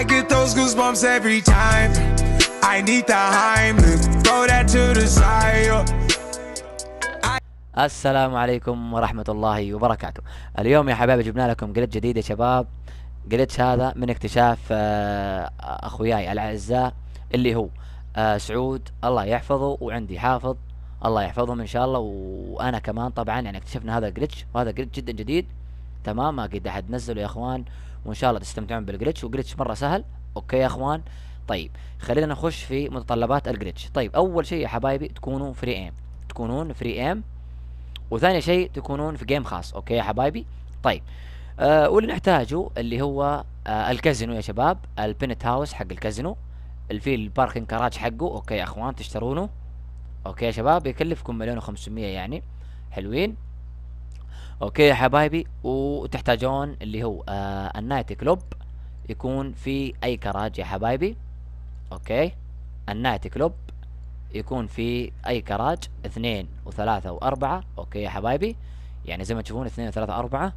I get those goosebumps every time. I need the Heimlich, throw that to the side. السلام عليكم ورحمة الله وبركاته اليوم يا حبايبي جبنا لكم جلتش جديد يا شباب جلتش هذا من اكتشاف آه، أخوياي الأعزاء اللي هو آه، سعود الله يحفظه وعندي حافظ الله يحفظهم إن شاء الله وأنا كمان طبعا يعني اكتشفنا هذا الجلتش وهذا جلتش جدا جديد تمام ما قد أحد نزله يا إخوان وان شاء الله تستمتعون بالجلتش وجلتش مره سهل اوكي يا اخوان طيب خلينا نخش في متطلبات الجلتش طيب اول شيء يا حبايبي تكونوا فري ايم تكونون فري ايم وثاني شيء تكونون في جيم خاص اوكي يا حبايبي طيب آه واللي نحتاجه اللي هو آه الكازينو يا شباب البنت هاوس حق الكازينو الفيل الباركنج كراج حقه اوكي يا اخوان تشترونه اوكي يا شباب يكلفكم مليون و500 يعني حلوين اوكي يا حبايبي وتحتاجون اللي هو آه النايت كلوب يكون في اي كراج يا حبايبي اوكي النايت كلوب يكون في اي كراج اثنين وثلاثة واربعة اوكي يا حبايبي يعني زي ما تشوفون اثنين وثلاثة اربعة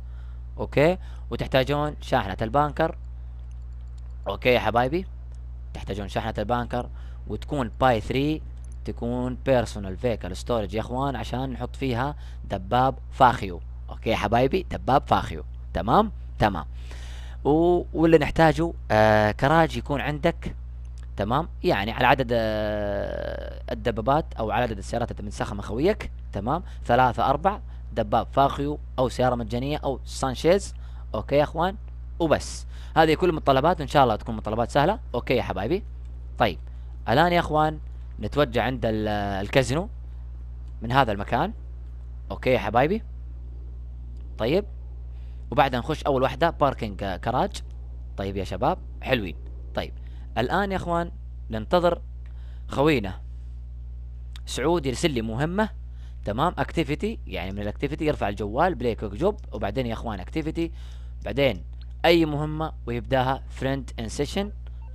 اوكي وتحتاجون شاحنة البانكر اوكي يا حبايبي تحتاجون شاحنة البانكر وتكون باي ثري تكون بيرسونال فيكل ستورج يا اخوان عشان نحط فيها دباب فاخيو اوكي يا حبايبي دباب فاخيو تمام تمام و... واللي نحتاجه آه كراج يكون عندك تمام يعني على عدد آه الدبابات او على عدد السيارات اللي منسخه من خويك تمام ثلاثة أربع دباب فاخيو او سيارة مجانية او سانشيز اوكي يا اخوان وبس هذه كل المتطلبات ان شاء الله تكون متطلبات سهلة اوكي يا حبايبي طيب الان يا اخوان نتوجه عند الكازينو من هذا المكان اوكي يا حبايبي طيب وبعدها نخش اول واحده باركنج كراج طيب يا شباب حلوين طيب الان يا اخوان ننتظر خوينا سعود يرسل لي مهمه تمام اكتيفيتي يعني من الاكتيفيتي يرفع الجوال بلاي كويك جوب وبعدين يا اخوان اكتيفيتي بعدين اي مهمه ويبداها فريند ان سيشن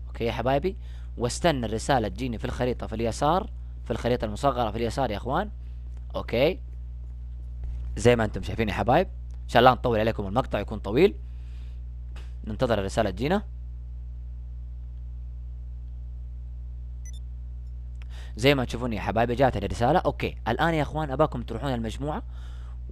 اوكي يا حبايبي واستنى الرساله تجيني في الخريطه في اليسار في الخريطه المصغره في اليسار يا اخوان اوكي زي ما انتم شايفين يا حبايب ان شاء الله نطول عليكم المقطع يكون طويل ننتظر الرسالة تجينا زي ما تشوفون يا حبايبي جات الرساله اوكي الان يا اخوان اباكم تروحون المجموعة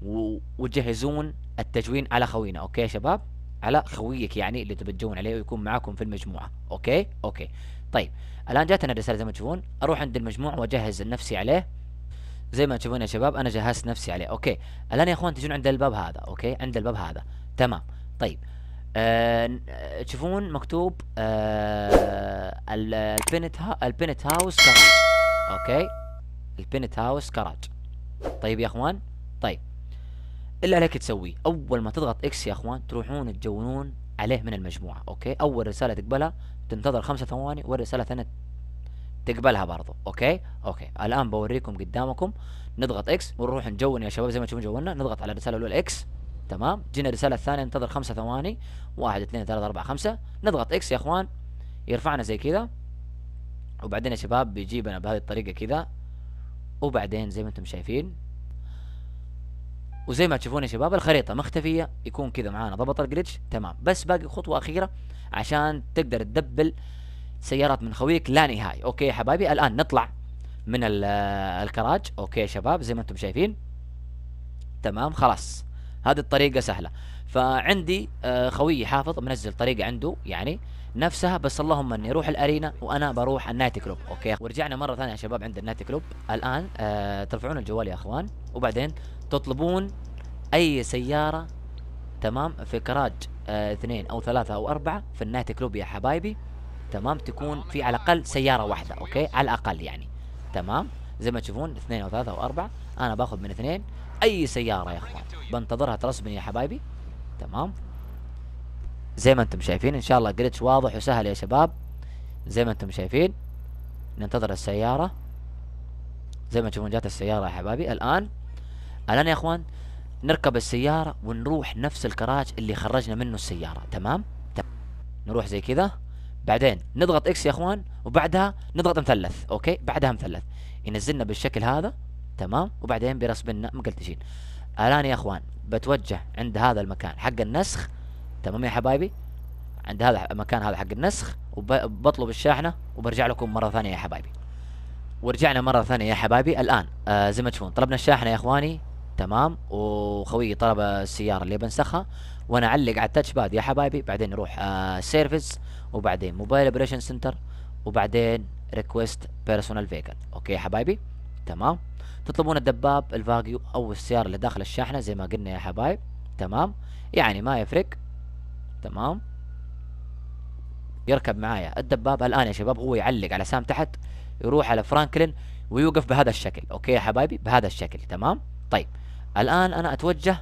و... وتجهزون التجوين على خوينا اوكي يا شباب على خويك يعني اللي تجون عليه ويكون معاكم في المجموعة اوكي اوكي طيب الان جاتنا الرسالة زي ما تشوفون اروح عند المجموعة واجهز نفسي عليه زي ما تشوفون يا شباب انا جهزت نفسي عليه اوكي الان يا اخوان تجون عند الباب هذا اوكي عند الباب هذا تمام طيب آه تشوفون مكتوب آه البنت ها البنت هاوس كراج اوكي البنت هاوس كراج طيب يا اخوان طيب اللي عليك تسويه اول ما تضغط اكس يا اخوان تروحون تجونون عليه من المجموعه اوكي اول رساله تقبلها تنتظر خمسة ثواني والرساله الثانيه تقبلها برضو اوكي اوكي الان بوريكم قدامكم نضغط اكس ونروح نجون يا شباب زي ما تشوفون جونا نضغط على الرساله الاولى اكس تمام جينا الرساله الثانيه ننتظر خمسة ثواني واحد اثنين ثلاثة أربعة خمسة نضغط اكس يا اخوان يرفعنا زي كذا وبعدين يا شباب بيجيبنا بهذه الطريقه كذا وبعدين زي ما انتم شايفين وزي ما تشوفون يا شباب الخريطه مختفيه يكون كذا معانا ضبط الجلتش تمام بس باقي خطوه اخيره عشان تقدر تدبل سيارات من خويك لا نهائي اوكي يا حبايبي الان نطلع من الكراج اوكي شباب زي ما انتم شايفين تمام خلاص هذه الطريقه سهله فعندي آه، خويي حافظ منزل طريقه عنده يعني نفسها بس اللهم اني اروح الارينا وانا بروح النايت كلوب اوكي ورجعنا مره ثانيه يا شباب عند النايت كلوب الان آه، ترفعون الجوال يا اخوان وبعدين تطلبون اي سياره تمام في كراج آه، اثنين او ثلاثه او اربعه في النايت كلوب يا حبايبي تمام تكون في على الاقل سياره واحده اوكي على الاقل يعني تمام زي ما تشوفون اثنين او ثلاثه او اربعه انا باخذ من اثنين اي سياره يا اخوان بنتظرها ترسبني يا حبايبي تمام زي ما انتم شايفين ان شاء الله جلتش واضح وسهل يا شباب زي ما انتم شايفين ننتظر السياره زي ما تشوفون جات السياره يا حبايبي الان الان يا اخوان نركب السياره ونروح نفس الكراج اللي خرجنا منه السياره تمام, تمام. نروح زي كذا بعدين نضغط اكس يا اخوان وبعدها نضغط مثلث اوكي بعدها مثلث ينزلنا بالشكل هذا تمام وبعدين بيرسم لنا مقلتشين الان يا اخوان بتوجه عند هذا المكان حق النسخ تمام يا حبايبي عند هذا المكان هذا حق النسخ وبطلب الشاحنه وبرجع لكم مره ثانيه يا حبايبي ورجعنا مره ثانيه يا حبايبي الان آه زي ما تشوفون طلبنا الشاحنه يا اخواني تمام وخويي طلب السياره اللي بنسخها وانا اعلق على التاتش باد يا حبايبي بعدين نروح آه سيرفيس وبعدين موبايل اوبريشن سنتر وبعدين ريكويست بيرسونال فيكل اوكي يا حبايبي تمام تطلبون الدباب الفاجيو او السياره اللي داخل الشاحنه زي ما قلنا يا حبايب تمام يعني ما يفرق تمام يركب معايا الدباب الان يا شباب هو يعلق على سام تحت يروح على فرانكلين ويوقف بهذا الشكل اوكي يا حبايبي بهذا الشكل تمام طيب الآن أنا أتوجه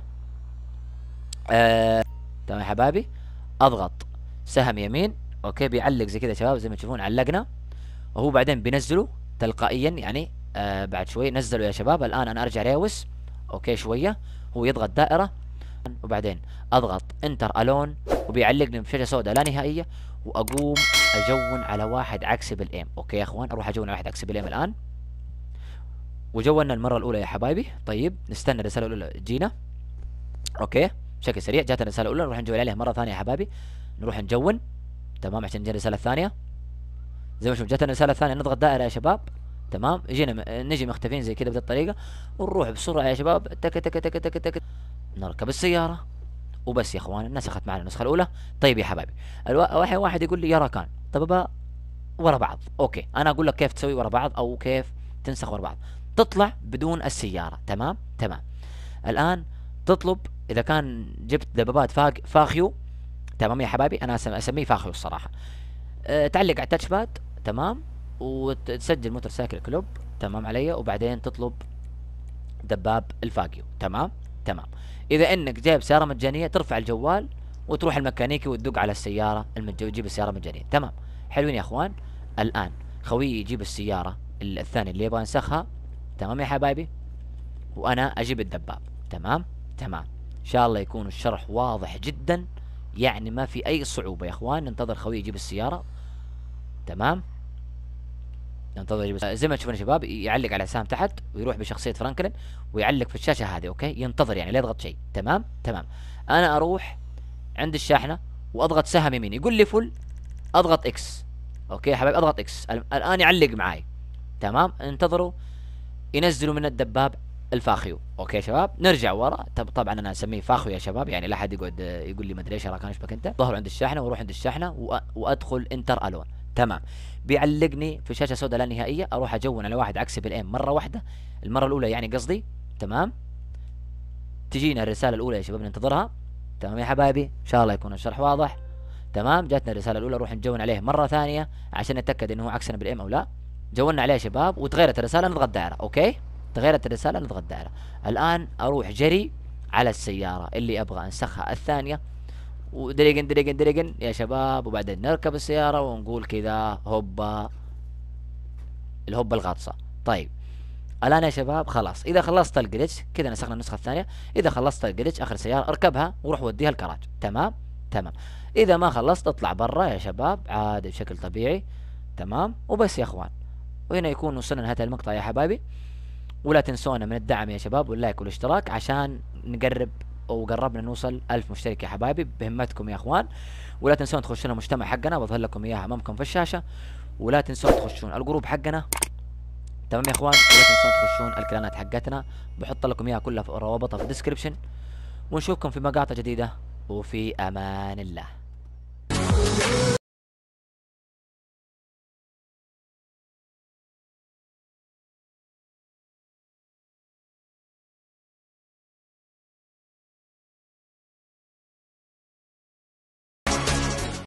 آه تمام يا حبايبي أضغط سهم يمين أوكي بيعلق زي كذا شباب زي ما تشوفون علقنا وهو بعدين بينزله تلقائيا يعني آه بعد شوي نزلوا يا شباب الآن أنا أرجع ريوس أوكي شوية هو يضغط دائرة وبعدين أضغط انتر ألون وبيعلقني بشاشة سوداء لا نهائية وأقوم أجون على واحد عكسي بالإيم أوكي يا أخوان أروح أجون على واحد عكسي بالإيم الآن وجونا المره الاولى يا حبايبي طيب نستنى الرساله الاولى جينا اوكي بشكل سريع جاتنا الرساله الاولى نروح نجول عليها مره ثانيه يا حبايبي نروح نجون تمام عشان نجي الرساله الثانيه زي ما شوف جاتنا الرساله الثانيه نضغط دائره يا شباب تمام جينا نجي مختفين زي كذا بهذه الطريقه ونروح بسرعه يا شباب تك تك تك تك تك نركب السياره وبس يا اخوان نسخت معنا النسخه الاولى طيب يا حبايبي الواحد واحد يقول لي يا راكان طب ورا بعض اوكي انا اقول لك كيف تسوي ورا بعض او كيف تنسخ ورا بعض تطلع بدون السياره تمام تمام الان تطلب اذا كان جبت دبابات فاق فاخيو تمام يا حبايبي انا اسميه فاخيو الصراحه أه تعلق على التاتش باد تمام وتسجل موتورسايكل كلوب تمام علي وبعدين تطلب دباب الفاقيو تمام تمام اذا انك جايب سياره مجانيه ترفع الجوال وتروح الميكانيكي وتدق على السياره المجانيه وتجيب السياره مجانيه تمام حلوين يا اخوان الان خويي يجيب السياره الثانيه اللي يبغى ينسخها تمام يا حبايبي وانا اجيب الدباب تمام تمام ان شاء الله يكون الشرح واضح جدا يعني ما في اي صعوبه يا اخوان ننتظر خوي يجيب السياره تمام ننتظر يجيب زي ما تشوفون يا شباب يعلق على سام تحت ويروح بشخصيه فرانكلين ويعلق في الشاشه هذه اوكي ينتظر يعني لا يضغط شيء تمام تمام انا اروح عند الشاحنه واضغط سهم يمين يقول لي فل اضغط اكس اوكي يا حبايبي اضغط اكس الان يعلق معاي تمام انتظروا ينزلوا من الدباب الفاخيو اوكي يا شباب نرجع ورا طبعا انا اسميه فاخيو يا شباب يعني لا احد يقعد يقول لي ما ادري ايش راكان ايش بك انت ظهر عند الشاحنه واروح عند الشاحنه وادخل انتر الون تمام بيعلقني في شاشه سوداء لا نهائيه اروح اجون على واحد عكسي بالايم مره واحده المره الاولى يعني قصدي تمام تجينا الرساله الاولى يا شباب ننتظرها تمام يا حبايبي ان شاء الله يكون الشرح واضح تمام جاتنا الرساله الاولى نروح نجون عليه مره ثانيه عشان نتاكد انه هو عكسنا بالايم او لا جولنا عليها شباب وتغيرت الرساله نضغط دائره اوكي تغيرت الرساله نضغط دائره الان اروح جري على السياره اللي ابغى انسخها الثانيه ودريجن دريجن دريجن يا شباب وبعدين نركب السياره ونقول كذا هوبا الهوبا الغاطسه طيب الان يا شباب خلاص اذا خلصت الجلتش كذا نسخنا النسخه الثانيه اذا خلصت الجلتش اخر سياره اركبها وروح وديها الكراج تمام تمام اذا ما خلصت اطلع برا يا شباب عادي بشكل طبيعي تمام وبس يا اخوان وهنا يكون وصلنا لهذا المقطع يا حبايبي ولا تنسونا من الدعم يا شباب واللايك والاشتراك عشان نقرب وقربنا نوصل ألف مشترك يا حبايبي بهمتكم يا اخوان ولا تنسون تخشون المجتمع حقنا بظهر لكم اياها امامكم في الشاشه ولا تنسون تخشون الجروب حقنا تمام يا اخوان ولا تنسون تخشون الكلانات حقتنا بحط لكم اياها كلها في روابطها في الديسكربشن ونشوفكم في مقاطع جديده وفي امان الله